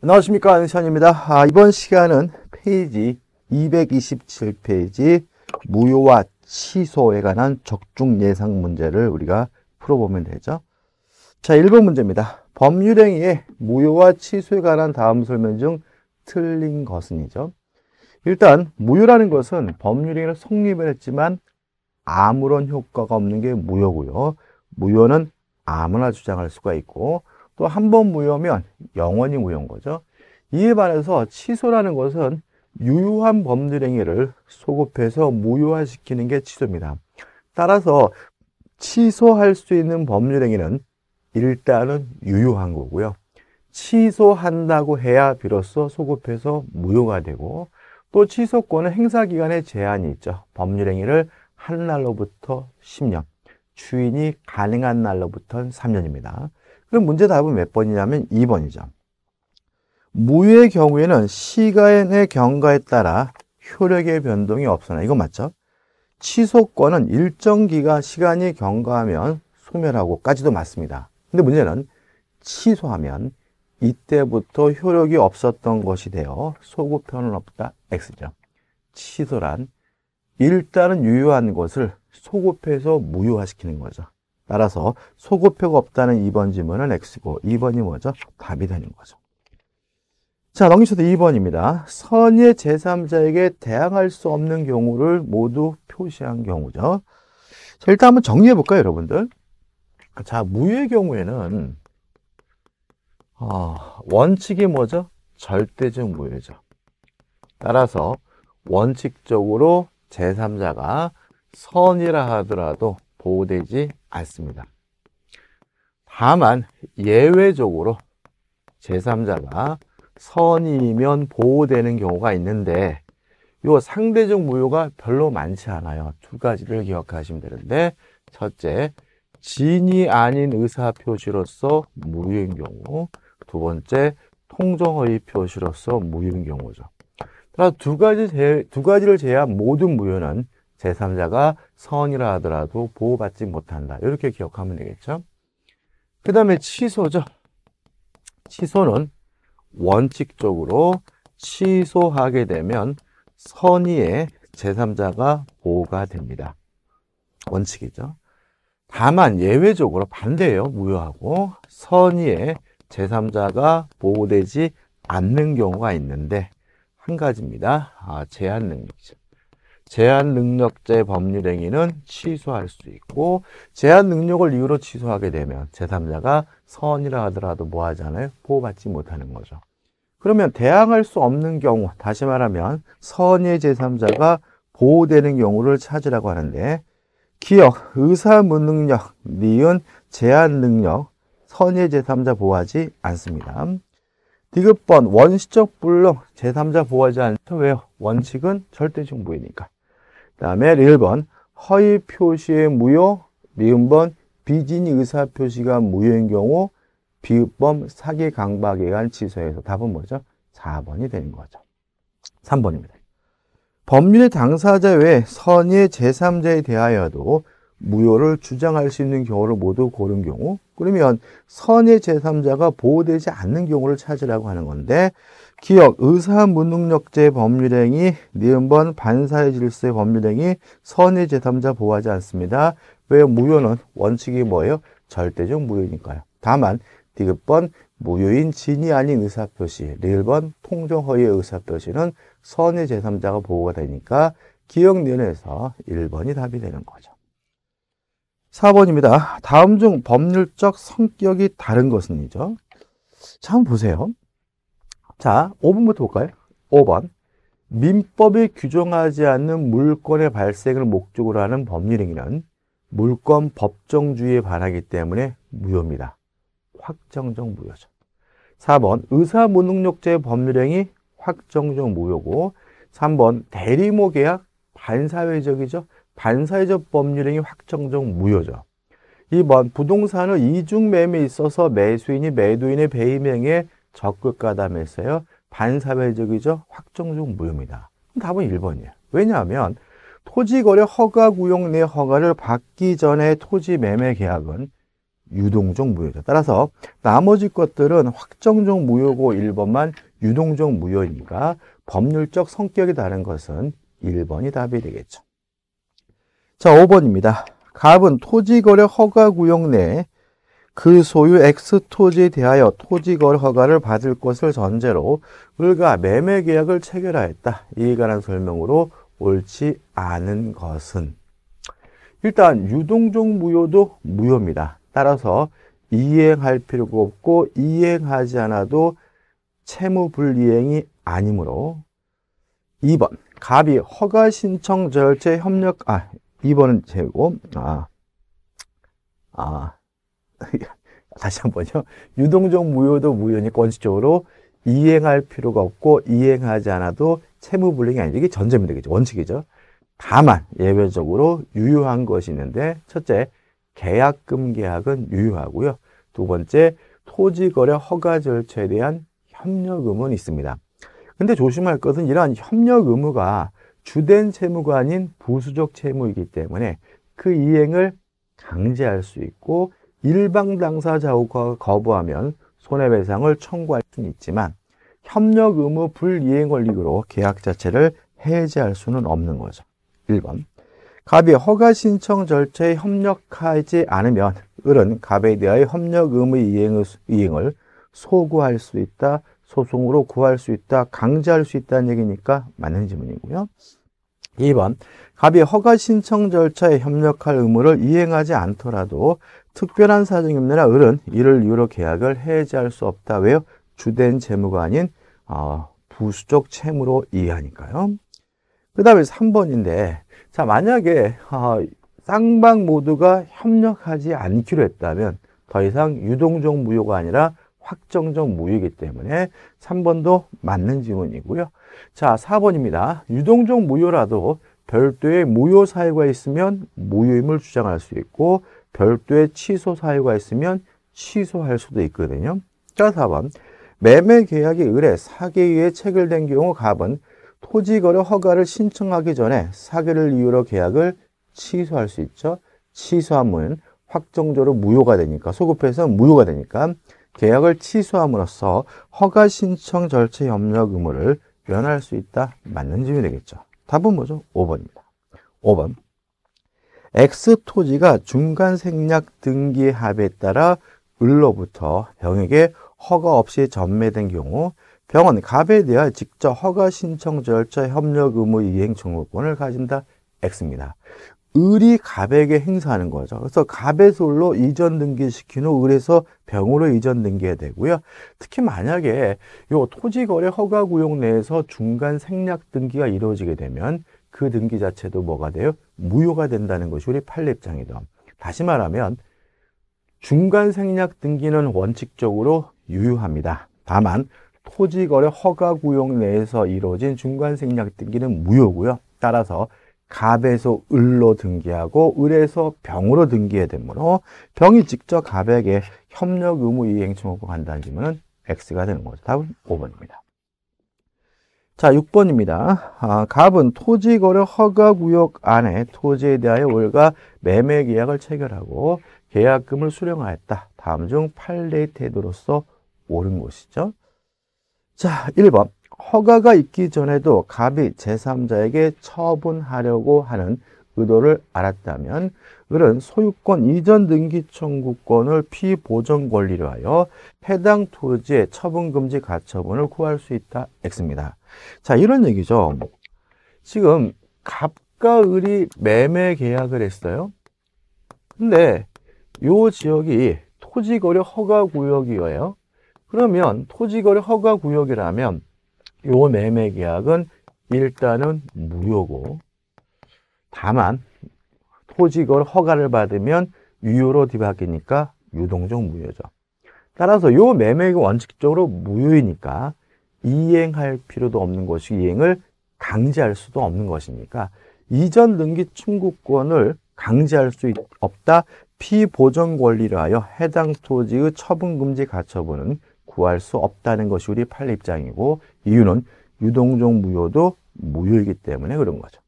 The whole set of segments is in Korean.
안녕하십니까 안시환입니다 아, 이번 시간은 페이지 227페이지 무효와 취소에 관한 적중 예상 문제를 우리가 풀어보면 되죠 자 1번 문제입니다 법률행위의 무효와 취소에 관한 다음 설명 중 틀린 것은이죠 일단 무효라는 것은 법률행위를 성립을 했지만 아무런 효과가 없는 게 무효고요 무효는 아무나 주장할 수가 있고 또한번 무효면 영원히 무효인 거죠. 이에 반해서 취소라는 것은 유효한 법률행위를 소급해서 무효화시키는 게 취소입니다. 따라서 취소할 수 있는 법률행위는 일단은 유효한 거고요. 취소한다고 해야 비로소 소급해서 무효가 되고 또 취소권은 행사기간에 제한이 있죠. 법률행위를 한 날로부터 10년, 추인이 가능한 날로부터 3년입니다. 그럼 문제 답은 몇 번이냐면 2번이죠. 무효의 경우에는 시간의 경과에 따라 효력의 변동이 없으나 이거 맞죠? 취소권은 일정 기간 시간이 경과하면 소멸하고까지도 맞습니다. 근데 문제는 취소하면 이때부터 효력이 없었던 것이 되어 소급편은 없다 X죠. 취소란 일단은 유효한 것을 소급해서 무효화시키는 거죠. 따라서 소고표가 없다는 2번 지문은 X고 2번이 뭐죠? 답이 되는 거죠. 자, 넘기셔도 2번입니다. 선의 제3자에게 대항할 수 없는 경우를 모두 표시한 경우죠. 자, 일단 한번 정리해 볼까요, 여러분들? 자, 무의 경우에는 어, 원칙이 뭐죠? 절대적 무효죠. 따라서 원칙적으로 제3자가 선이라 하더라도 보호되지 않습니다. 다만 예외적으로 제3자가 선이면 보호되는 경우가 있는데 요 상대적 무효가 별로 많지 않아요. 두 가지를 기억하시면 되는데 첫째, 진이 아닌 의사 표시로서 무효인 경우 두 번째, 통정의 표시로서 무효인 경우죠. 두 가지 두 가지를 제외한 모든 무효는 제3자가 선이라 하더라도 보호받지 못한다. 이렇게 기억하면 되겠죠. 그 다음에 취소죠. 취소는 원칙적으로 취소하게 되면 선의의 제3자가 보호가 됩니다. 원칙이죠. 다만 예외적으로 반대예요. 무효하고 선의의 제3자가 보호되지 않는 경우가 있는데 한 가지입니다. 아, 제한 능력이죠. 제한 능력제 법률 행위는 취소할 수 있고 제한 능력을 이유로 취소하게 되면 제3자가 선이라 하더라도 뭐 하지 않아요? 보호받지 못하는 거죠. 그러면 대항할 수 없는 경우, 다시 말하면 선의 제3자가 보호되는 경우를 찾으라고 하는데 기억, 의사 무능력, 니은, 제한 능력, 선의 제3자 보호하지 않습니다. 디귿번 원시적 불능 제3자 보호하지 않죠. 왜요? 원칙은 절대증 부이니까. 다음에 1번 허위 표시의 무효, 미번 비진 의사 표시가 무효인 경우 비읍범 사기 강박에 관한 취소에서 답은 뭐죠? 4번이 되는 거죠. 3번입니다. 법률의 당사자 외 선의 제3자에 대하여도 무효를 주장할 수 있는 경우를 모두 고른 경우 그러면 선의 제3자가 보호되지 않는 경우를 찾으라고 하는 건데 기억, 의사 무능력제 법률행위, 니은번 반사회 질서의 법률행위, 선의 제3자 보호하지 않습니다. 왜 무효는 원칙이 뭐예요? 절대적 무효니까요. 다만 디귿번 무효인 진이 아닌 의사표시, 릴번 통정허위의 의사표시는 선의 제3자가 보호가 되니까 기억면에서 1번이 답이 되는 거죠. 4번입니다. 다음 중 법률적 성격이 다른 것은이죠. 참 보세요. 자, 5번부터 볼까요? 5번. 민법이 규정하지 않는 물권의 발생을 목적으로 하는 법률행위는 물권 법정주의에 반하기 때문에 무효입니다. 확정적 무효죠. 4번 의사 무능력자의 법률행위 확정적 무효고 3번 대리모 계약 반사회적이죠. 반사회적 법률행위 확정적 무효죠. 2번 부동산의 이중 매매에 있어서 매수인이 매도인의 배임행위에 적극 가담에서요 반사회적이죠. 확정적 무효입니다. 답은 1번이에요. 왜냐하면 토지거래 허가 구용 내 허가를 받기 전에 토지 매매 계약은 유동적 무효죠. 따라서 나머지 것들은 확정적 무효고 1번만 유동적 무효니까 법률적 성격이 다른 것은 1번이 답이 되겠죠. 자, 5번입니다. 갑은 토지거래 허가 구역 내그 소유 X 토지에 대하여 토지거래 허가를 받을 것을 전제로 을과 매매 계약을 체결하였다. 이에 관한 설명으로 옳지 않은 것은 일단 유동종 무효도 무효입니다. 따라서 이행할 필요가 없고 이행하지 않아도 채무 불이행이 아니므로 2번 갑이 허가 신청 절차 협력 아 2번은 제고 아 아. 다시 한번요. 유동적 무효도 무효니까 원칙적으로 이행할 필요가 없고 이행하지 않아도 채무불이행이 아니죠. 이게 전제면 되겠죠. 원칙이죠. 다만 예외적으로 유효한 것이 있는데 첫째, 계약금 계약은 유효하고요. 두 번째, 토지거래 허가 절차에 대한 협력 의무는 있습니다. 근데 조심할 것은 이러한 협력 의무가 주된 채무가 아닌 부수적 채무이기 때문에 그 이행을 강제할 수 있고 일방 당사자가 거부하면 손해배상을 청구할 수는 있지만 협력 의무 불이행 권리로 계약 자체를 해제할 수는 없는 거죠. 1번 갑이 허가 신청 절차에 협력하지 않으면 을은 갑에 대하여 협력 의무 이행을, 소구할 수 있다, 소송으로 구할 수 있다, 강제할 수 있다는 얘기니까 맞는 지문이고요. 2번 갑이 허가 신청 절차에 협력할 의무를 이행하지 않더라도 특별한 사정이 없느라 을은 이를 이유로 계약을 해지할 수 없다. 왜요? 주된 재무가 아닌 어, 부수적 채무로 이해하니까요. 그 다음에 3번인데 자 만약에 어, 쌍방 모두가 협력하지 않기로 했다면 더 이상 유동적 무효가 아니라 확정적 무효이기 때문에 3번도 맞는 지문이고요. 자 4번입니다. 유동적 무효라도 별도의 무효 사유가 있으면 무효임을 주장할 수 있고 별도의 취소 사유가 있으면 취소할 수도 있거든요. 자, 4번. 매매 계약이 의뢰, 사기위에 체결된 경우 갑은 토지거래 허가를 신청하기 전에 사기를 이유로 계약을 취소할 수 있죠. 취소함은 확정적으로 무효가 되니까, 소급해서 무효가 되니까 계약을 취소함으로써 허가 신청 절차 협력 의무를 면할 수 있다. 맞는 질문이 되겠죠. 답은 뭐죠? 5번입니다. 5번. 엑스토지가 중간 생략 등기 합에 따라 을로부터 병에게 허가 없이 전매된 경우 병원 갑에 대하여 직접 허가 신청 절차 협력 의무 이행 종목권을 가진다 X입니다. 을이 갑에게 행사하는 거죠. 그래서 갑에서 을로 이전 등기시킨 후 을에서 병으로 이전 등기해야 되고요. 특히 만약에 요 토지 거래 허가 구역 내에서 중간 생략 등기가 이루어지게 되면 그 등기 자체도 뭐가 돼요? 무효가 된다는 것이 우리 판례 장이다 다시 말하면 중간 생략 등기는 원칙적으로 유효합니다. 다만 토지거래 허가 구역 내에서 이루어진 중간 생략 등기는 무효고요. 따라서 갑에서 을로 등기하고 을에서 병으로 등기해야 되므로 병이 직접 갑에게 협력 의무 이행 청구가 간다는 점은 X가 되는 거죠. 답은 5번입니다. 자, 6번입니다. 아, 갑은 토지 거래 허가 구역 안에 토지에 대하여 월가 매매 계약을 체결하고 계약금을 수령하였다. 다음 중판례 태도로서 옳은 것이죠. 자, 1번. 허가가 있기 전에도 갑이 제3자에게 처분하려고 하는 의도를 알았다면 을은 소유권 이전 등기 청구권을 피보전 권리로 하여 해당 토지의 처분금지 가처분을 구할 수 있다 X입니다. 자 이런 얘기죠. 지금 갑과 을이 매매 계약을 했어요. 근데 요 지역이 토지거래 허가 구역이에요. 그러면 토지거래 허가 구역이라면 요 매매 계약은 일단은 무효고 다만 토지걸 허가를 받으면 유효로 뒤바뀌니까 유동적 무효죠. 따라서 요매매액 원칙적으로 무효이니까 이행할 필요도 없는 것이 이행을 강제할 수도 없는 것이니까 이전 등기 청구권을 강제할 수 없다 피보전 권리를 하여 해당 토지의 처분 금지 가처분은 구할 수 없다는 것이 우리 판례 입장이고 이유는 유동적 무효도 무효이기 때문에 그런 거죠.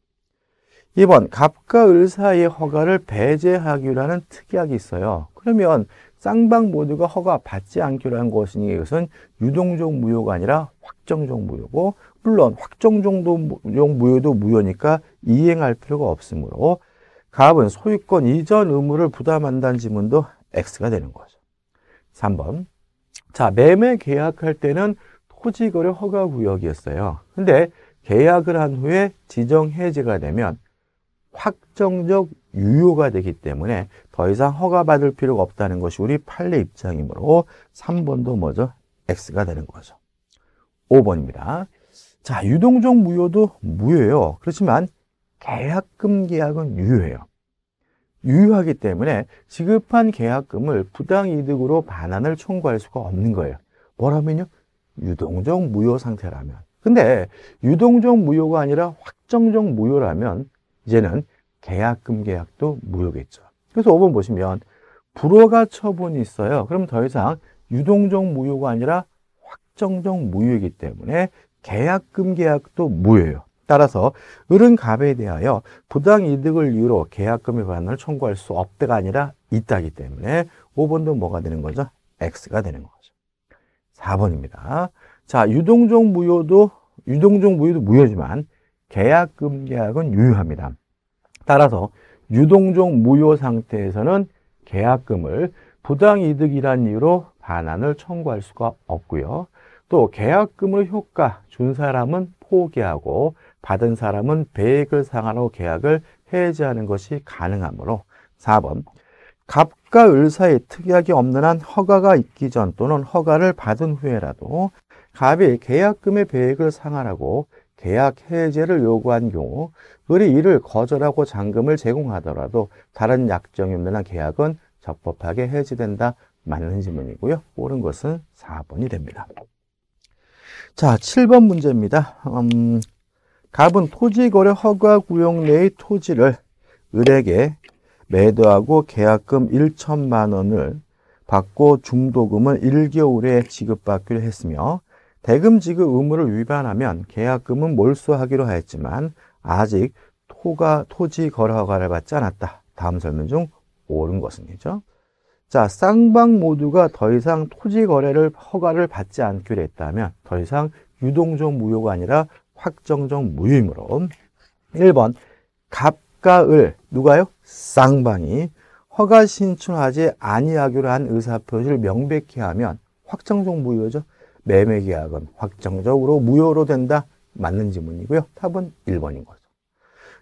2번 갑과 을사의 허가를 배제하기로 하는 특약이 있어요. 그러면 쌍방 모두가 허가 받지 않기로 한 것이니 이것은 유동적 무효가 아니라 확정적 무효고 물론 확정종 무효도 무효니까 이행할 필요가 없으므로 갑은 소유권 이전 의무를 부담한다는 지문도 X가 되는 거죠. 3번 자 매매 계약할 때는 토지거래 허가 구역이었어요. 근데 계약을 한 후에 지정 해제가 되면 확정적 유효가 되기 때문에 더 이상 허가받을 필요가 없다는 것이 우리 판례 입장이므로 3번도 먼저 X가 되는 거죠. 5번입니다. 자, 유동적 무효도 무효예요. 그렇지만 계약금 계약은 유효해요. 유효하기 때문에 지급한 계약금을 부당이득으로 반환을 청구할 수가 없는 거예요. 뭐라면요? 유동적 무효 상태라면. 근데 유동적 무효가 아니라 확정적 무효라면 이제는 계약금 계약도 무효겠죠. 그래서 5번 보시면 불허가 처분이 있어요. 그러면더 이상 유동적 무효가 아니라 확정적 무효이기 때문에 계약금 계약도 무효예요. 따라서 을은 갑에 대하여 부당 이득을 이유로 계약금의반환을 청구할 수 없다가 아니라 있다기 때문에 5번도 뭐가 되는 거죠? X가 되는 거죠. 4번입니다. 자, 유동적 무효도 유동적 무효도 무효지만 계약금 계약은 유효합니다. 따라서 유동종 무효 상태에서는 계약금을 부당이득이란 이유로 반환을 청구할 수가 없고요. 또계약금으 효과 준 사람은 포기하고 받은 사람은 배액을 상한로 계약을 해지하는 것이 가능하므로 4번 갑과 을사의 특약이 없는 한 허가가 있기 전 또는 허가를 받은 후에라도 갑이 계약금의 배액을 상환하고 계약 해제를 요구한 경우 을이 이를 거절하고 잔금을 제공하더라도 다른 약정이 없는 한 계약은 적법하게 해지된다. 맞는 질문이고요. 옳은 것은 4번이 됩니다. 자, 7번 문제입니다. 음, 갑은 토지거래 허가 구역 내의 토지를 을에게 매도하고 계약금 1천만 원을 받고 중도금을 1개월에 지급받기로 했으며 대금 지급 의무를 위반하면 계약금은 몰수하기로 하였지만 아직 토가 토지 거래 허가를 받지 않았다. 다음 설명 중 옳은 것은이죠. 자, 쌍방 모두가 더 이상 토지 거래를 허가를 받지 않기로 했다면 더 이상 유동적 무효가 아니라 확정적 무효이므로 1번 갑과 을 누가요? 쌍방이 허가 신청하지 아니하기로 한 의사 표시를 명백히 하면 확정적 무효죠. 매매 계약은 확정적으로 무효로 된다. 맞는 질문이고요 답은 1번인 거죠.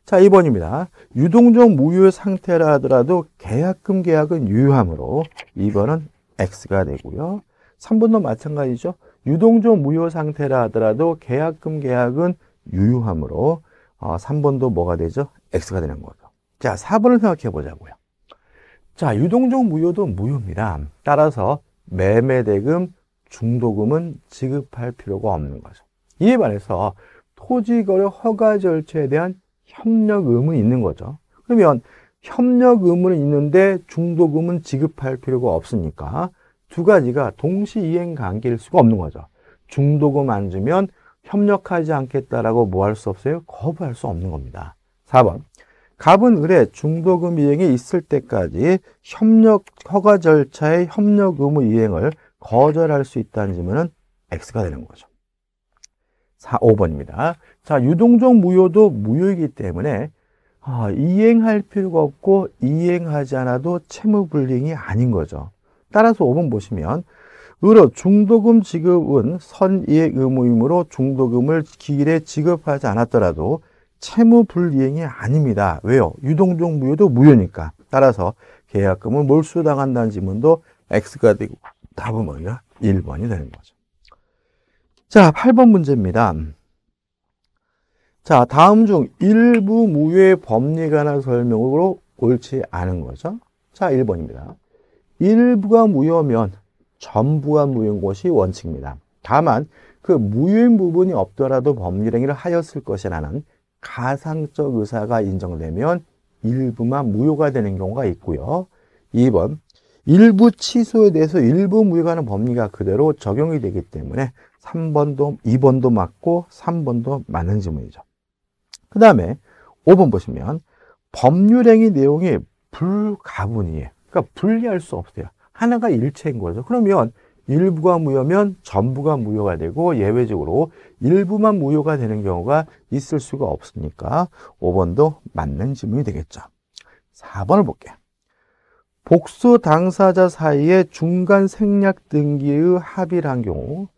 자, 2번입니다. 유동적 무효 상태라 하더라도 계약금 계약은 유효하므로 2번은 X가 되고요. 3번도 마찬가지죠. 유동적 무효 상태라 하더라도 계약금 계약은 유효하므로 3번도 어, 뭐가 되죠? X가 되는 거죠. 자, 4번을 생각해 보자고요. 자, 유동적 무효도 무효입니다. 따라서 매매대금 중도금은 지급할 필요가 없는 거죠. 이에 반해서 토지거래 허가 절차에 대한 협력 의무는 있는 거죠. 그러면 협력 의무는 있는데 중도금은 지급할 필요가 없으니까 두 가지가 동시 이행 관계일 수가 없는 거죠. 중도금 안 주면 협력하지 않겠다라고 뭐 할 수 없어요? 거부할 수 없는 겁니다. 4번. 갑은 을에 중도금 이행이 있을 때까지 협력 허가 절차의 협력 의무 이행을 거절할 수 있다는 질문은 X가 되는 거죠. 4, 5번입니다. 자, 유동적 무효도 무효이기 때문에 아, 이행할 필요가 없고 이행하지 않아도 채무불링이 아닌 거죠. 따라서 5번 보시면 으로 중도금 지급은 선의의 의무이므로 중도금을 기일에 지급하지 않았더라도 채무불이행이 아닙니다. 왜요? 유동적 무효도 무효니까. 따라서 계약금을 몰수당한다는 지문도 X가 되고 답은 뭐냐? 1번이 되는 거죠. 자, 8번 문제입니다. 자, 다음 중 일부 무효의 법리 관한 설명으로 옳지 않은 거죠. 자, 1번입니다. 일부가 무효면 전부가 무효인 것이 원칙입니다. 다만 그 무효인 부분이 없더라도 법률행위를 하였을 것이라는 가상적 의사가 인정되면 일부만 무효가 되는 경우가 있고요. 2번 일부 취소에 대해서 일부 무효가는 법리가 그대로 적용이 되기 때문에 3번도 2번도 맞고 3번도 맞는 질문이죠그 다음에 5번 보시면 법률행위 내용이 불가분이에요. 그러니까 분리할 수 없어요. 하나가 일체인 거죠. 그러면 일부가 무효면 전부가 무효가 되고 예외적으로 일부만 무효가 되는 경우가 있을 수가 없으니까 5번도 맞는 질문이 되겠죠. 4번을 볼게요. 복수 당사자 사이의 중간 생략 등기의 합의란 경우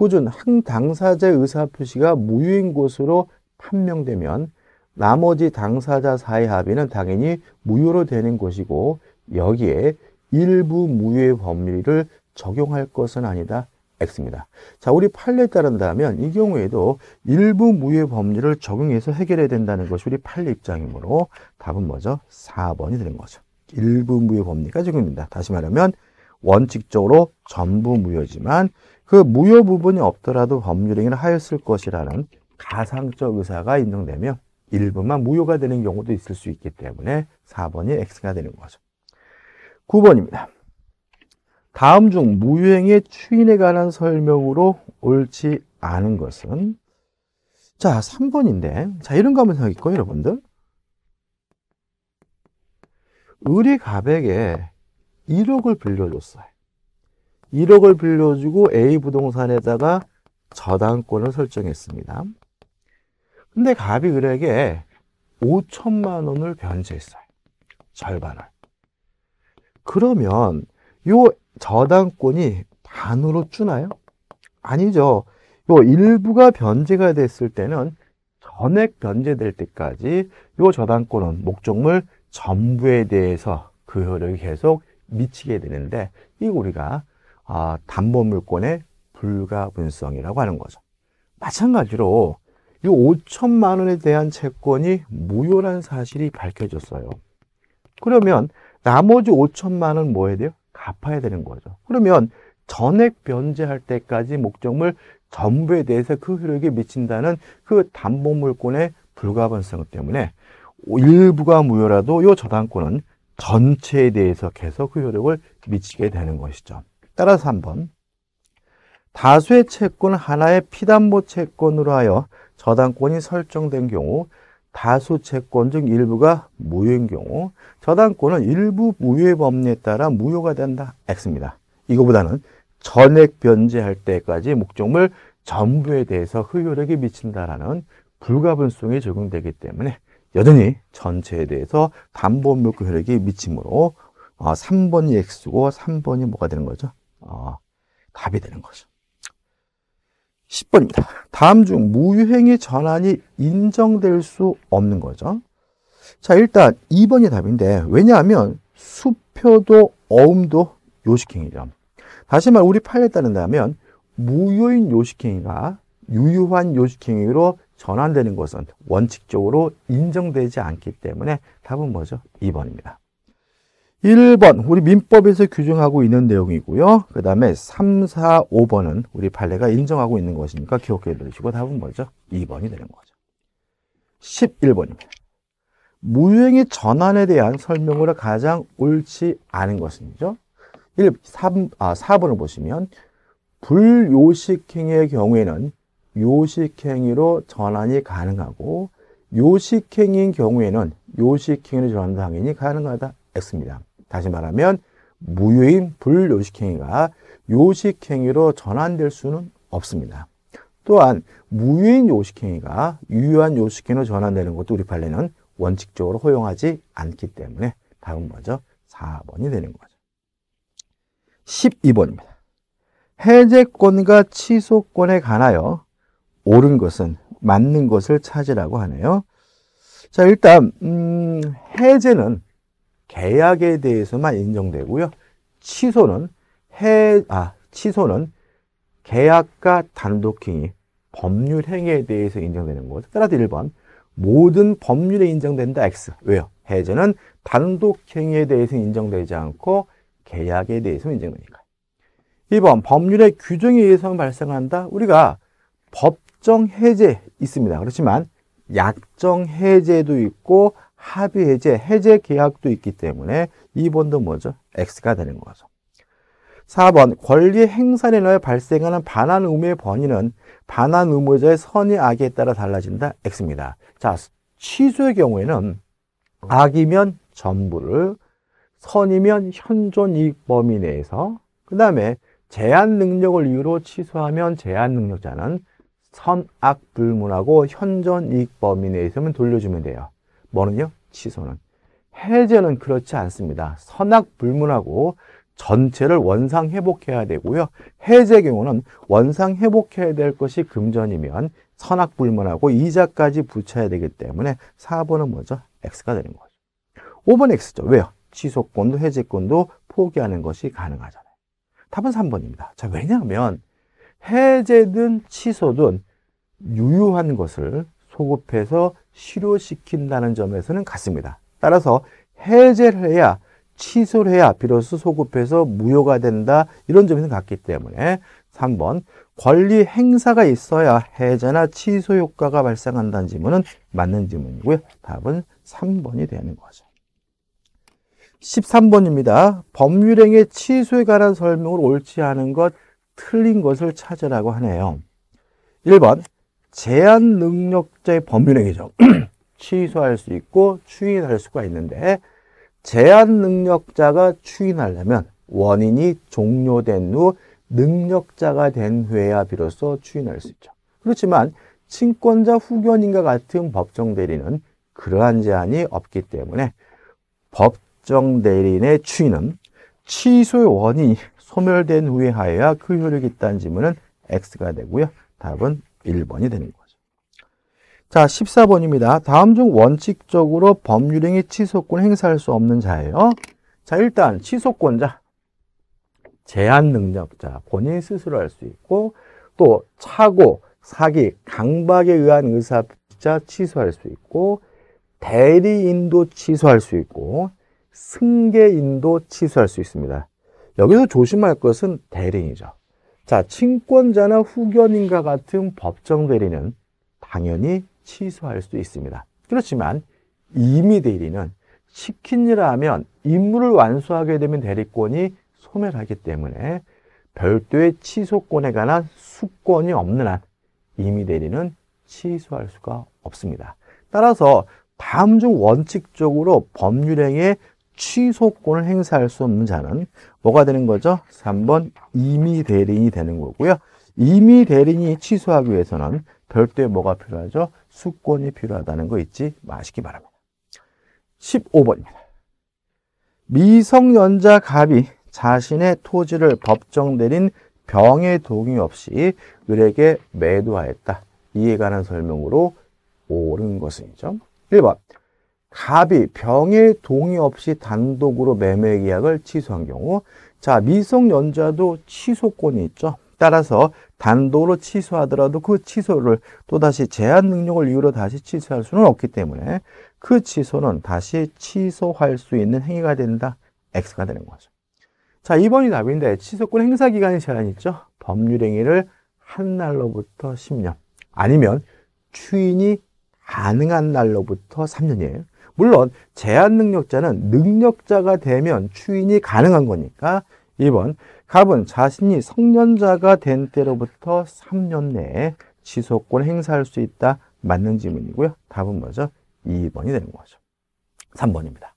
호준 한 당사자의 의사표시가 무효인 것으로 판명되면 나머지 당사자 사이 합의는 당연히 무효로 되는 것이고 여기에 일부 무효의 법률을 적용할 것은 아니다. X입니다. 자, 우리 판례에 따른다면 이 경우에도 일부 무효의 법리를 적용해서 해결해야 된다는 것이 우리 판례 입장이므로 답은 뭐죠? 4번이 되는 거죠. 일부 무효 범위가 적용됩니다. 다시 말하면 원칙적으로 전부 무효지만 그 무효 부분이 없더라도 법률행위를 하였을 것이라는 가상적 의사가 인정되며 일부만 무효가 되는 경우도 있을 수 있기 때문에 4번이 X가 되는 거죠. 9번입니다. 다음 중 무효행위의 추인에 관한 설명으로 옳지 않은 것은 자, 3번인데 자, 이런 거 한번 생각할까요, 여러분들? 의리 갑에게 1억을 빌려줬어요. 1억을 빌려주고 A 부동산에다가 저당권을 설정했습니다. 근데 갑이 을에게 5천만 원을 변제했어요. 절반을. 그러면 이 저당권이 반으로 주나요? 아니죠. 요 일부가 변제가 됐을 때는 전액 변제될 때까지 이 저당권은 목적물 전부에 대해서 그 효력이 계속 미치게 되는데 이거 우리가 아, 담보물권의 불가분성이라고 하는 거죠. 마찬가지로 이 5천만 원에 대한 채권이 무효란 사실이 밝혀졌어요. 그러면 나머지 5천만 원뭐 해야 돼요? 갚아야 되는 거죠. 그러면 전액 변제할 때까지 목적물 전부에 대해서 그 효력이 미친다는 그 담보물권의 불가분성 때문에 일부가 무효라도 이 저당권은 전체에 대해서 계속 그 효력을 미치게 되는 것이죠. 따라서 한번 다수의 채권 하나의 피담보 채권으로 하여 저당권이 설정된 경우 다수 채권 중 일부가 무효인 경우 저당권은 일부 무효의 범위에 따라 무효가 된다. X입니다. 이거보다는 전액 변제할 때까지 목적물 전부에 대해서 그 효력이 미친다라는 불가분성이 적용되기 때문에 여전히 전체에 대해서 담보물급 효력이 미치므로 3번이 아, X고 3번이 뭐가 되는 거죠? 어, 아, 답이 되는 거죠. 10번입니다. 다음 중 무효행위 전환이 인정될 수 없는 거죠. 자, 일단 2번이 답인데 왜냐하면 수표도 어음도 요식행위죠. 다시 말 우리 판례에 따른다면 무효인 요식행위가 유효한 요식행위로 전환되는 것은 원칙적으로 인정되지 않기 때문에 답은 뭐죠? 2번입니다. 1번 우리 민법에서 규정하고 있는 내용이고요. 그 다음에 3, 4, 5번은 우리 판례가 인정하고 있는 것이니까 기억해 두시고 답은 뭐죠? 2번이 되는 거죠. 11번입니다. 무효행의 전환에 대한 설명으로 가장 옳지 않은 것은죠. 1, 3, 아, 4번을 보시면 불요식행의 경우에는 요식행위로 전환이 가능하고 요식행위인 경우에는 요식행위로 전환 당연히 가능하다 X입니다. 다시 말하면 무효인 불요식행위가 요식행위로 전환될 수는 없습니다. 또한 무효인 요식행위가 유효한 요식행위로 전환되는 것도 우리 판례는 원칙적으로 허용하지 않기 때문에 답은 먼저 4번이 되는 거죠. 12번입니다. 해제권과 취소권에 관하여 옳은 것은 맞는 것을 찾으라고 하네요. 자, 일단 음, 해제는 계약에 대해서만 인정되고요. 취소는 해 아, 취소는 계약과 단독 행위, 법률 행위에 대해서 인정되는 거죠. 따라서 1번. 모든 법률에 인정된다 X. 왜요? 해제는 단독 행위에 대해서 인정되지 않고 계약에 대해서 인정되니까. 2번. 법률의 규정에 의해서 발생한다. 우리가 법 약정 해제 있습니다. 그렇지만 약정 해제도 있고 합의 해제, 해제 계약도 있기 때문에 2번도 뭐죠? X가 되는 거죠. 4번 권리 행사에 인하 발생하는 반환 의무의 범위는 반환 의무자의 선의 악에 따라 달라진다. X입니다. 자, 취소의 경우에는 악이면 전부를 선이면 현존 이익 범위 내에서 그 다음에 제한 능력을 이유로 취소하면 제한 능력자는 선악 불문하고 현존 이익 범위 내에서만 돌려주면 돼요. 뭐는요? 취소는. 해제는 그렇지 않습니다. 선악 불문하고 전체를 원상 회복해야 되고요. 해제 경우는 원상 회복해야 될 것이 금전이면 선악 불문하고 이자까지 붙여야 되기 때문에 4번은 먼저 X가 되는 거죠. 5번 X죠. 왜요? 취소권도 해제권도 포기하는 것이 가능하잖아요. 답은 3번입니다. 자, 왜냐하면 해제든 취소든 유효한 것을 소급해서 실효시킨다는 점에서는 같습니다. 따라서 해제를 해야 취소를 해야 비로소 소급해서 무효가 된다 이런 점에서 같기 때문에 3번 권리 행사가 있어야 해제나 취소 효과가 발생한다는 질문은 맞는 질문이고요. 답은 3번이 되는 거죠. 13번입니다. 법률행의 취소에 관한 설명을 옳지 않은 것 틀린 것을 찾으라고 하네요. 1번 제한 능력자의 법률행위죠. 취소할 수 있고 추인할 수가 있는데 제한 능력자가 추인하려면 원인이 종료된 후 능력자가 된 후에야 비로소 추인할 수 있죠. 그렇지만 친권자 후견인과 같은 법정 대리는 그러한 제한이 없기 때문에 법정 대리인의 추인은 취소의 원인이 소멸된 후에 하여야 그 효력이 있다는 질문은 X가 되고요. 답은 1번이 되는 거죠. 자, 14번입니다. 다음 중 원칙적으로 법률행위 취소권 행사할 수 없는 자예요. 자, 일단 취소권자, 제한 능력자, 본인 스스로 할 수 있고 또 차고, 사기, 강박에 의한 의사자 취소할 수 있고 대리인도 취소할 수 있고 승계인도 취소할 수 있습니다. 여기서 조심할 것은 대리인이죠. 자, 친권자나 후견인과 같은 법정 대리는 당연히 취소할 수 있습니다. 그렇지만 임의 대리는 시킨 일을 하면 임무를 완수하게 되면 대리권이 소멸하기 때문에 별도의 취소권에 관한 수권이 없는 한 임의 대리는 취소할 수가 없습니다. 따라서 다음 중 원칙적으로 법률행의 취소권을 행사할 수 없는 자는 뭐가 되는 거죠? 3번 임의 대리인이 되는 거고요. 임의 대리인이 취소하기 위해서는 별도의 뭐가 필요하죠? 수권이 필요하다는 거 잊지 마시기 바랍니다. 15번입니다. 미성년자 갑이 자신의 토지를 법정 내린 병의 동의 없이 을에게 매도하였다. 이에 관한 설명으로 옳은 것은이죠. 1번 갑이 병의 동의 없이 단독으로 매매 계약을 취소한 경우 자 미성년자도 취소권이 있죠. 따라서 단독으로 취소하더라도 그 취소를 또다시 제한 능력을 이유로 다시 취소할 수는 없기 때문에 그 취소는 다시 취소할 수 있는 행위가 된다. X가 되는 거죠. 자, 2번이 답인데 취소권 행사 기간이 제한이 있죠. 법률 행위를 한 날로부터 10년 아니면 추인이 가능한 날로부터 3년이에요. 물론 제한 능력자는 능력자가 되면 추인이 가능한 거니까 2번 갑은 자신이 성년자가 된 때로부터 3년 내에 지속권 행사할 수 있다. 맞는 지문이고요. 답은 뭐죠? 2번이 되는 거죠. 3번입니다.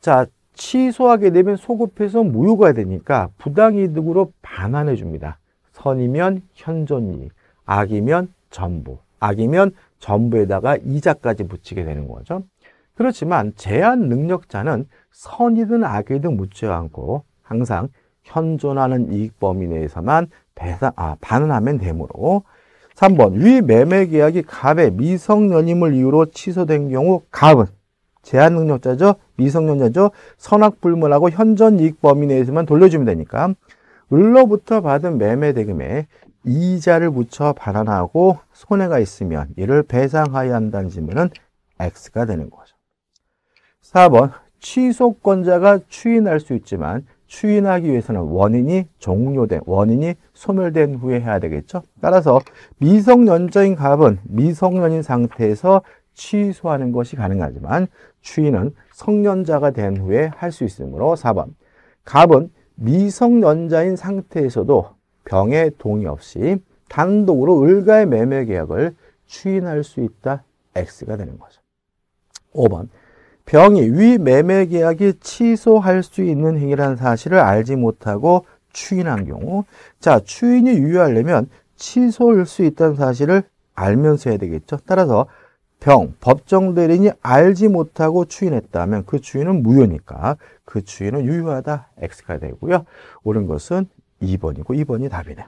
자, 취소하게 되면 소급해서 무효가 되니까 부당이득으로 반환해 줍니다. 선이면 현존이, 악이면 전부, 악이면 전부에다가 이자까지 붙이게 되는 거죠. 그렇지만 제한 능력자는 선이든 악이든 묻지 않고 항상 현존하는 이익 범위 내에서만 배상, 아, 반환하면 되므로 3번 위 매매 계약이 갑의 미성년임을 이유로 취소된 경우 갑은 제한 능력자죠. 미성년자죠. 선악 불문하고 현존 이익 범위 내에서만 돌려주면 되니까 을로부터 받은 매매 대금에 이자를 붙여 반환하고 손해가 있으면 이를 배상하여야 한다는 질문은 X가 되는 거죠. 4번 취소권자가 추인할 수 있지만 추인하기 위해서는 원인이 종료된, 원인이 소멸된 후에 해야 되겠죠. 따라서 미성년자인 갑은 미성년인 상태에서 취소하는 것이 가능하지만 추인은 성년자가 된 후에 할 수 있으므로 4번 갑은 미성년자인 상태에서도 병의 동의 없이 단독으로 을가의 매매 계약을 추인할 수 있다 X가 되는 거죠. 5번 병이 위매매 계약이 취소할 수 있는 행위라는 사실을 알지 못하고 추인한 경우 자 추인이 유효하려면 취소할 수 있다는 사실을 알면서 해야 되겠죠. 따라서 병, 법정 대리인이 알지 못하고 추인했다면 그 추인은 무효니까 그 추인은 유효하다 X가 되고요. 옳은 것은 2번이고 2번이 답이네.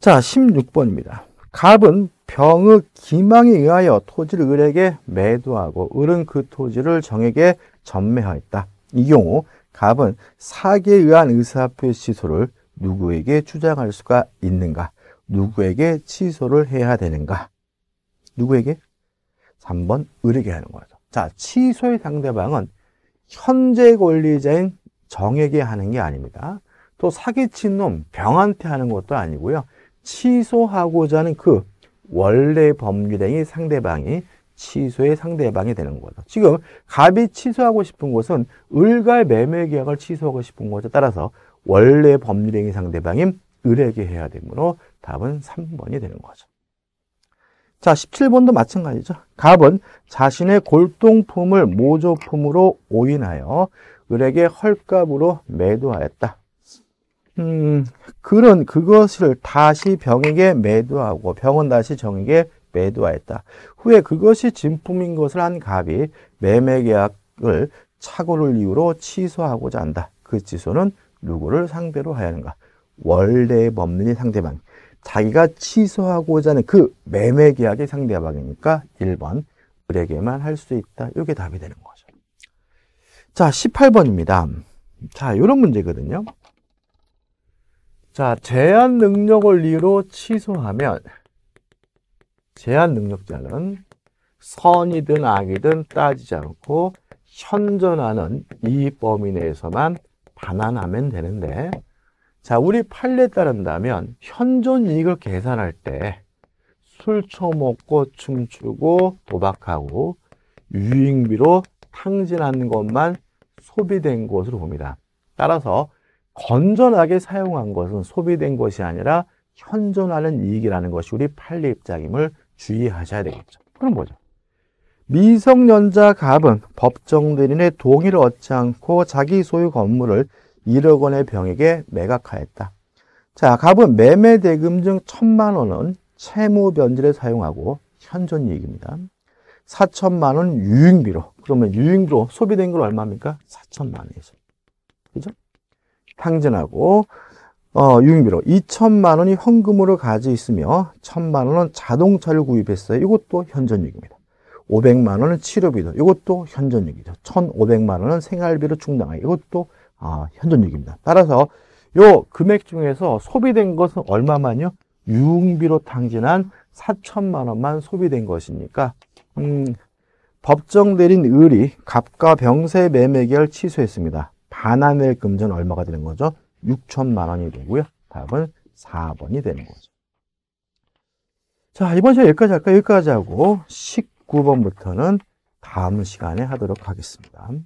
자, 16번입니다. 갑은 병의 기망에 의하여 토지를 을에게 매도하고 을은 그 토지를 정에게 전매하였다. 이 경우 갑은 사기에 의한 의사표 취소를 누구에게 주장할 수가 있는가? 누구에게 취소를 해야 되는가? 누구에게? 3번 을에게 하는 거죠. 자, 취소의 상대방은 현재 권리자인 정에게 하는 게 아닙니다. 또 사기친 놈 병한테 하는 것도 아니고요. 취소하고자 하는 그 원래 법률행위 상대방이 취소의 상대방이 되는 거죠. 지금 갑이 취소하고 싶은 곳은 을과 매매 계약을 취소하고 싶은 것에 따라서 원래 법률행위 상대방인 을에게 해야 되므로 답은 3번이 되는 거죠. 자, 17번도 마찬가지죠. 갑은 자신의 골동품을 모조품으로 오인하여 을에게 헐값으로 매도하였다. 음, 그런 그것을 다시 병에게 매도하고 병은 다시 정에게 매도하였다. 후에 그것이 진품인 것을 한 갑이 매매 계약을 착오를 이유로 취소하고자 한다. 그 취소는 누구를 상대로 하였는가? 원래의 법률인 상대방. 자기가 취소하고자 하는 그 매매 계약의 상대방이니까 1번 을에게만 할 수 있다. 이게 답이 되는 거죠. 자, 18번입니다. 자, 이런 문제거든요. 자, 제한 능력을 이유로 취소하면 제한 능력자는 선이든 악이든 따지지 않고 현존하는 이 범위 내에서만 반환하면 되는데 자, 우리 판례에 따른다면 현존 이익을 계산할 때 술 처먹고 춤추고 도박하고 유익비로 탕진한 것만 소비된 것으로 봅니다. 따라서 건전하게 사용한 것은 소비된 것이 아니라 현존하는 이익이라는 것이 우리 판례 입장임을 주의하셔야 되겠죠. 그럼 뭐죠? 미성년자 갑은 법정 대리인의 동의를 얻지 않고 자기 소유 건물을 1억 원의 병에게 매각하였다. 자, 갑은 매매 대금 중 천만 원은 채무 변질에 사용하고 현존 이익입니다. 4천만 원 유익비로. 그러면 유익비로 소비된 건 얼마입니까? 4천만 원이죠. 그죠? 향진하고 어, 유흥비로 2천만 원이 현금으로 가지 있으며 1천만 원은 자동차를 구입했어요. 이것도 현전유입니다. 500만 원은 치료비도 이것도 현전유기죠. 1,500만 원은 생활비로 충당하 이것도 아, 현전유기입니다. 따라서 요 금액 중에서 소비된 것은 얼마만요? 유흥비로 탕진한 4천만 원만 소비된 것이니까 음, 법정 대리인 을이 갑과 병세 매매결 취소했습니다. 반환을 금전 얼마가 되는 거죠? 6천만 원이 되고요. 답은 4번이 되는 거죠. 자, 이번 시간 여기까지 할까요? 여기까지 하고 19번부터는 다음 시간에 하도록 하겠습니다.